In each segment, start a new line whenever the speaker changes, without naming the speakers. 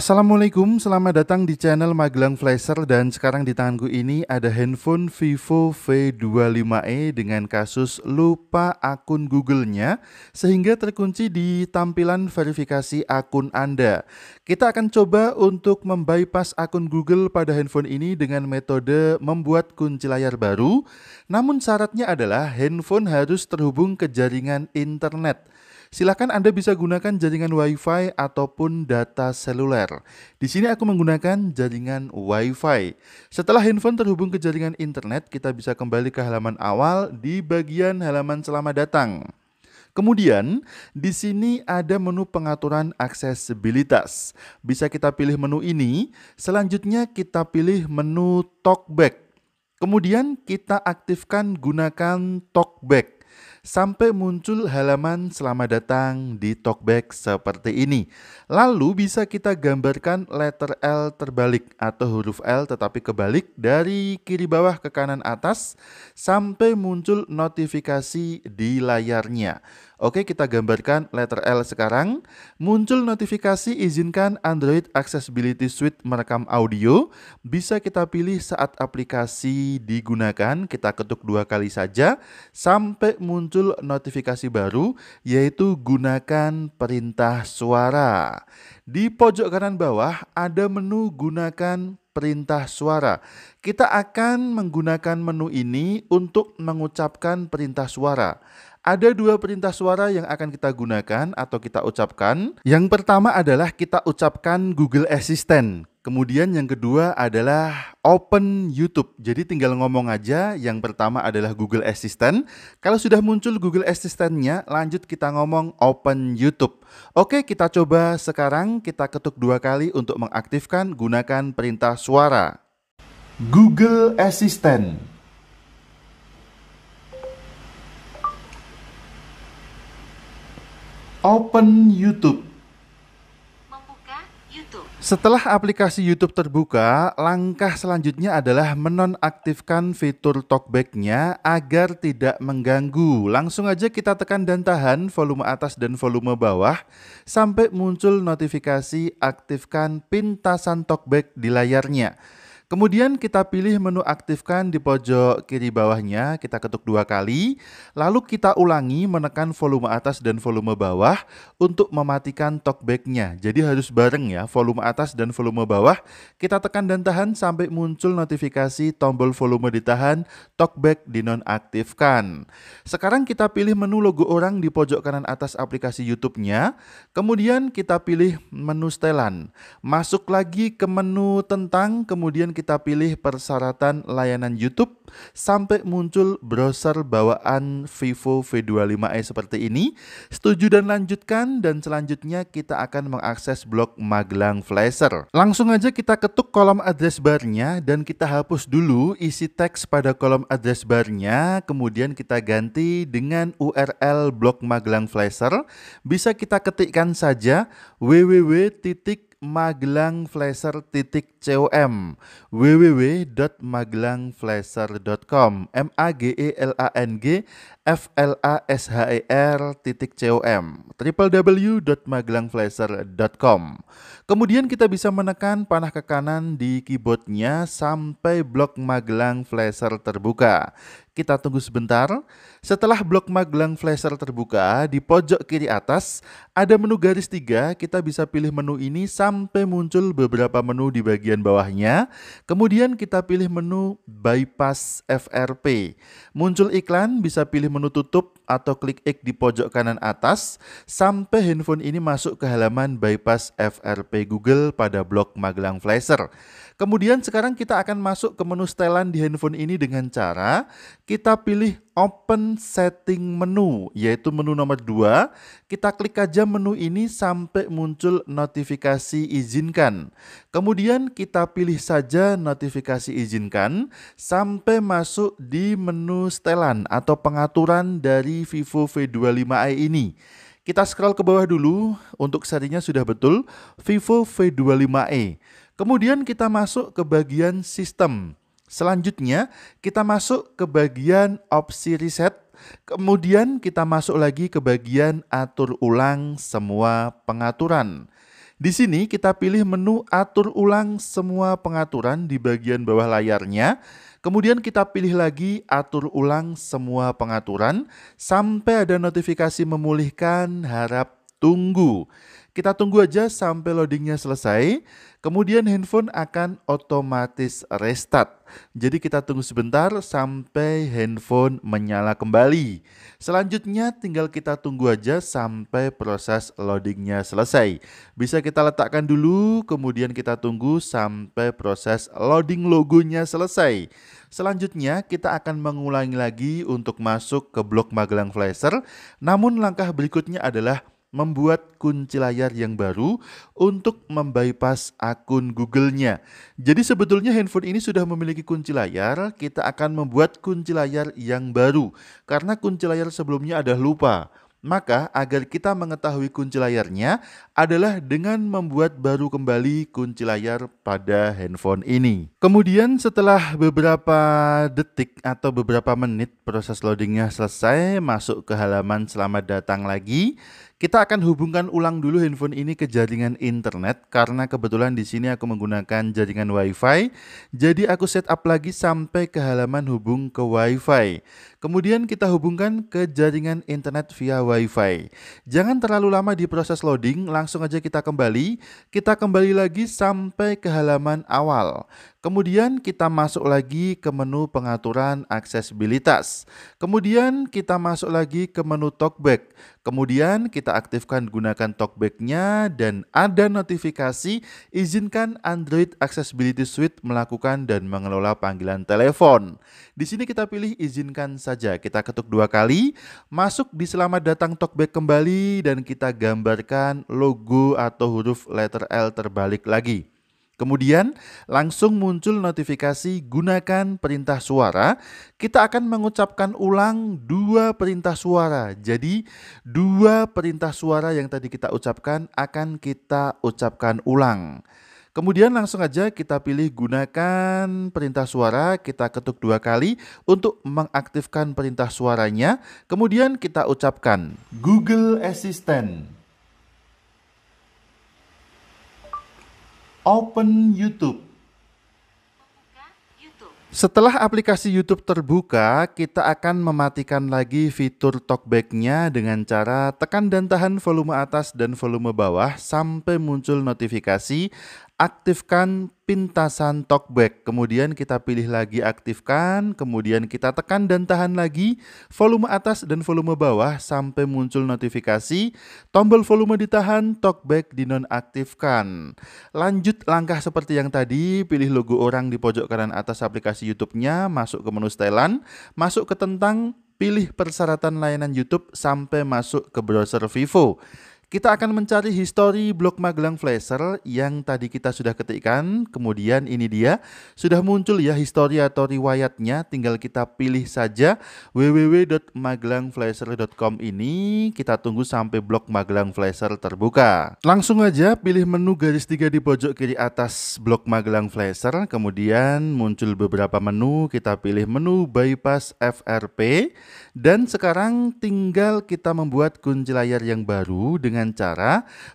Assalamualaikum, selamat datang di channel Magelang Flasher dan sekarang di tanganku ini ada handphone Vivo V25e dengan kasus lupa akun Google-nya sehingga terkunci di tampilan verifikasi akun Anda. Kita akan coba untuk membypass akun Google pada handphone ini dengan metode membuat kunci layar baru, namun syaratnya adalah handphone harus terhubung ke jaringan internet. Silahkan Anda bisa gunakan jaringan Wi-Fi ataupun data seluler. Di sini aku menggunakan jaringan Wi-Fi. Setelah handphone terhubung ke jaringan internet, kita bisa kembali ke halaman awal di bagian halaman selamat datang. Kemudian, di sini ada menu pengaturan aksesibilitas. Bisa kita pilih menu ini, selanjutnya kita pilih menu talkback. Kemudian kita aktifkan gunakan talkback sampai muncul halaman selamat datang di talkback seperti ini. Lalu bisa kita gambarkan letter L terbalik atau huruf L tetapi kebalik dari kiri bawah ke kanan atas sampai muncul notifikasi di layarnya. Oke, kita gambarkan letter L sekarang. Muncul notifikasi izinkan Android Accessibility Suite merekam audio. Bisa kita pilih saat aplikasi digunakan. Kita ketuk dua kali saja sampai muncul notifikasi baru yaitu gunakan perintah suara. Di pojok kanan bawah ada menu gunakan perintah suara. Kita akan menggunakan menu ini untuk mengucapkan perintah suara. Ada dua perintah suara yang akan kita gunakan atau kita ucapkan. Yang pertama adalah kita ucapkan Google Assistant. Kemudian yang kedua adalah open YouTube. Jadi tinggal ngomong aja. Yang pertama adalah Google Assistant. Kalau sudah muncul Google Assistant-nya, lanjut kita ngomong open YouTube. Oke, kita coba sekarang kita ketuk dua kali untuk mengaktifkan gunakan perintah suara. Google Assistant. Open YouTube. Setelah aplikasi YouTube terbuka, langkah selanjutnya adalah menonaktifkan fitur talkback-nya agar tidak mengganggu. Langsung aja kita tekan dan tahan volume atas dan volume bawah sampai muncul notifikasi aktifkan pintasan talkback di layarnya. Kemudian kita pilih menu aktifkan di pojok kiri bawahnya, kita ketuk dua kali, lalu kita ulangi menekan volume atas dan volume bawah untuk mematikan talkbacknya. Jadi harus bareng ya, volume atas dan volume bawah, kita tekan dan tahan sampai muncul notifikasi tombol volume ditahan, talkback dinonaktifkan. Sekarang kita pilih menu logo orang di pojok kanan atas aplikasi YouTube-nya, kemudian kita pilih menu setelan. Masuk lagi ke menu tentang, kemudian kita kita pilih persyaratan layanan YouTube sampai muncul browser bawaan Vivo V25e seperti ini. Setuju dan lanjutkan dan selanjutnya kita akan mengakses blog Magelang Flasher. Langsung aja kita ketuk kolom address barnya dan kita hapus dulu isi teks pada kolom address barnya, kemudian kita ganti dengan URL blog Magelang Flasher. Bisa kita ketikkan saja www magelangflasher.com www.magelangflasher.com magelang.com m a g e l a n g flasher.com www.magelangflasher.com Kemudian kita bisa menekan panah ke kanan di keyboardnya sampai blok Magelang Flasher terbuka. Kita tunggu sebentar. Setelah blok Magelang Flasher terbuka, di pojok kiri atas ada menu garis tiga. Kita bisa pilih menu ini sampai muncul beberapa menu di bagian bawahnya. Kemudian kita pilih menu Bypass FRP. Muncul iklan, bisa pilih menutup atau klik X di pojok kanan atas sampai handphone ini masuk ke halaman bypass FRP Google pada blok Magelang Flasher. Kemudian sekarang kita akan masuk ke menu setelan di handphone ini dengan cara kita pilih open setting menu yaitu menu nomor 2. Kita klik aja menu ini sampai muncul notifikasi izinkan. Kemudian kita pilih saja notifikasi izinkan sampai masuk di menu setelan atau pengaturan dari Vivo V25i ini. Kita scroll ke bawah dulu, untuk serinya sudah betul, Vivo V25e. Kemudian kita masuk ke bagian sistem. Selanjutnya, kita masuk ke bagian opsi reset. Kemudian kita masuk lagi ke bagian atur ulang semua pengaturan. Di sini kita pilih menu atur ulang semua pengaturan di bagian bawah layarnya. Kemudian kita pilih lagi atur ulang semua pengaturan sampai ada notifikasi memulihkan harap tunggu. Kita tunggu aja sampai loadingnya selesai. Kemudian handphone akan otomatis restart. Jadi kita tunggu sebentar sampai handphone menyala kembali. Selanjutnya tinggal kita tunggu aja sampai proses loadingnya selesai. Bisa kita letakkan dulu, kemudian kita tunggu sampai proses loading logonya selesai. Selanjutnya kita akan mengulangi lagi untuk masuk ke blok Magelang Flasher. Namun langkah berikutnya adalah membuat kunci layar yang baru untuk membypass akun Google-nya. Jadi sebetulnya handphone ini sudah memiliki kunci layar, kita akan membuat kunci layar yang baru karena kunci layar sebelumnya ada lupa. Maka agar kita mengetahui kunci layarnya adalah dengan membuat baru kembali kunci layar pada handphone ini. Kemudian setelah beberapa detik atau beberapa menit proses loadingnya selesai, masuk ke halaman selamat datang lagi, kita akan hubungkan ulang dulu handphone ini ke jaringan internet karena kebetulan di sini aku menggunakan jaringan WiFi. Jadi aku setup lagi sampai ke halaman hubung ke WiFi. Kemudian kita hubungkan ke jaringan internet via WiFi. Jangan terlalu lama di proses loading, langsung aja kita kembali. Kita kembali lagi sampai ke halaman awal. Kemudian kita masuk lagi ke menu pengaturan aksesibilitas. Kemudian kita masuk lagi ke menu talkback. Kemudian kita aktifkan gunakan talkbacknya dan ada notifikasi izinkan Android Accessibility Suite melakukan dan mengelola panggilan telepon. Di sini kita pilih izinkan saja. Kita ketuk dua kali, masuk di selamat datang talkback kembali dan kita gambarkan logo atau huruf letter L terbalik lagi. Kemudian langsung muncul notifikasi gunakan perintah suara. Kita akan mengucapkan ulang dua perintah suara. Jadi dua perintah suara yang tadi kita ucapkan akan kita ucapkan ulang. Kemudian langsung aja kita pilih gunakan perintah suara, kita ketuk dua kali untuk mengaktifkan perintah suaranya. Kemudian kita ucapkan Google Assistant. Open YouTube. Setelah aplikasi YouTube terbuka, kita akan mematikan lagi fitur talkbacknya dengan cara tekan dan tahan volume atas dan volume bawah sampai muncul notifikasi aktifkan pintasan talkback. Kemudian kita pilih lagi aktifkan, kemudian kita tekan dan tahan lagi volume atas dan volume bawah sampai muncul notifikasi. Tombol volume ditahan, talkback dinonaktifkan. Lanjut langkah seperti yang tadi, pilih logo orang di pojok kanan atas aplikasi YouTube-nya, masuk ke menu setelan, masuk ke tentang, pilih persyaratan layanan YouTube sampai masuk ke browser Vivo. Kita akan mencari histori blog Magelang Flasher yang tadi kita sudah ketikkan. Kemudian ini dia, sudah muncul ya histori atau riwayatnya. Tinggal kita pilih saja www.magelangflasher.com ini. Kita tunggu sampai blog Magelang Flasher terbuka. Langsung aja pilih menu garis tiga di pojok kiri atas blog Magelang Flasher. Kemudian muncul beberapa menu. Kita pilih menu bypass FRP. Dan sekarang tinggal kita membuat kunci layar yang baru dengan dengan cara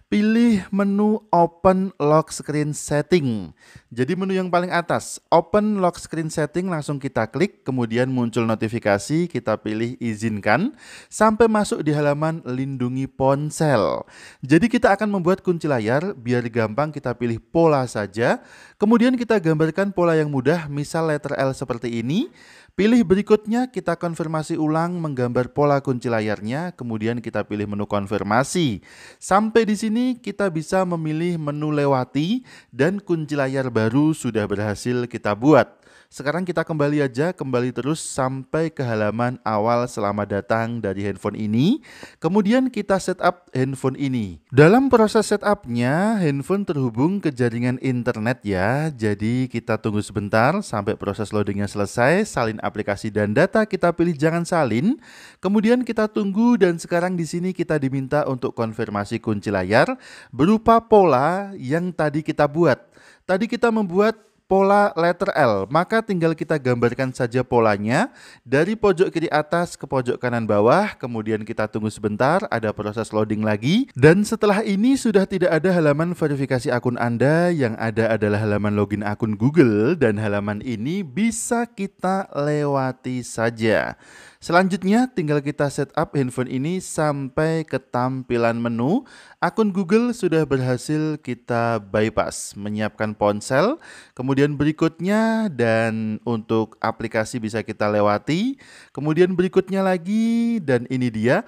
pilih menu Open Lock Screen Setting. Jadi menu yang paling atas, Open Lock Screen Setting langsung kita klik, kemudian muncul notifikasi, kita pilih izinkan, sampai masuk di halaman lindungi ponsel. Jadi kita akan membuat kunci layar, biar gampang kita pilih pola saja, kemudian kita gambarkan pola yang mudah, misal letter L seperti ini, Pilih berikutnya, kita konfirmasi ulang menggambar pola kunci layarnya, kemudian kita pilih menu konfirmasi. Sampai di sini kita bisa memilih menu lewati dan kunci layar baru sudah berhasil kita buat. Sekarang kita kembali aja, kembali terus sampai ke halaman awal selamat datang dari handphone ini. Kemudian kita setup handphone ini. Dalam proses setupnya, handphone terhubung ke jaringan internet ya. Jadi kita tunggu sebentar sampai proses loadingnya selesai, salin aplikasi dan data kita pilih jangan salin. Kemudian kita tunggu dan sekarang di sini kita diminta untuk konfirmasi kunci layar berupa pola yang tadi kita buat. Tadi kita membuat pola letter L, maka tinggal kita gambarkan saja polanya dari pojok kiri atas ke pojok kanan bawah, kemudian kita tunggu sebentar, ada proses loading lagi, dan setelah ini sudah tidak ada halaman verifikasi akun Anda, yang ada adalah halaman login akun Google, dan halaman ini bisa kita lewati saja. Selanjutnya tinggal kita setup handphone ini sampai ke tampilan menu. Akun Google sudah berhasil kita bypass, menyiapkan ponsel. Kemudian berikutnya dan untuk aplikasi bisa kita lewati. Kemudian berikutnya lagi dan ini dia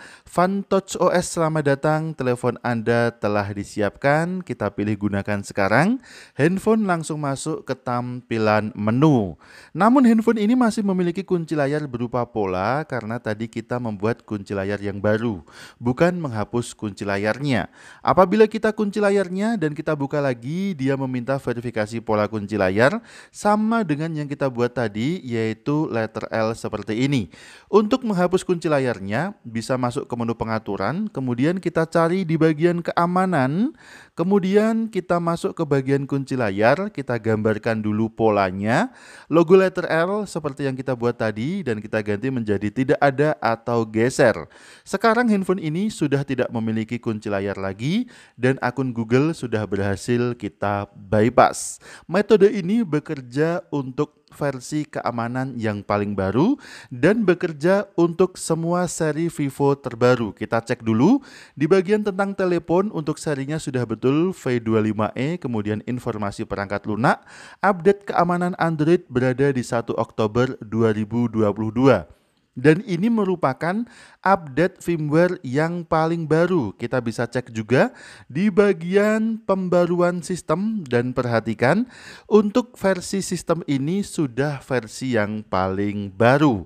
Touch OS selamat datang. Telepon Anda telah disiapkan, kita pilih gunakan sekarang. Handphone langsung masuk ke tampilan menu. Namun handphone ini masih memiliki kunci layar berupa pola karena tadi kita membuat kunci layar yang baru, bukan menghapus kunci layarnya. Apabila kita kunci layarnya dan kita buka lagi, dia meminta verifikasi pola kunci layar sama dengan yang kita buat tadi, yaitu letter L seperti ini. Untuk menghapus kunci layarnya, bisa masuk ke menu pengaturan, kemudian kita cari di bagian keamanan, kemudian kita masuk ke bagian kunci layar, kita gambarkan dulu polanya, logo letter L seperti yang kita buat tadi, dan kita ganti menjadi tidak ada atau geser. Sekarang handphone ini sudah tidak memiliki kunci layar lagi dan akun Google sudah berhasil kita bypass. Metode ini bekerja untuk versi keamanan yang paling baru dan bekerja untuk semua seri Vivo terbaru. Kita cek dulu di bagian tentang telepon untuk serinya sudah betul V25e, kemudian informasi perangkat lunak, update keamanan Android berada di 1 Oktober 2022. Dan ini merupakan update firmware yang paling baru. Kita bisa cek juga di bagian pembaruan sistem dan perhatikan untuk versi sistem ini sudah versi yang paling baru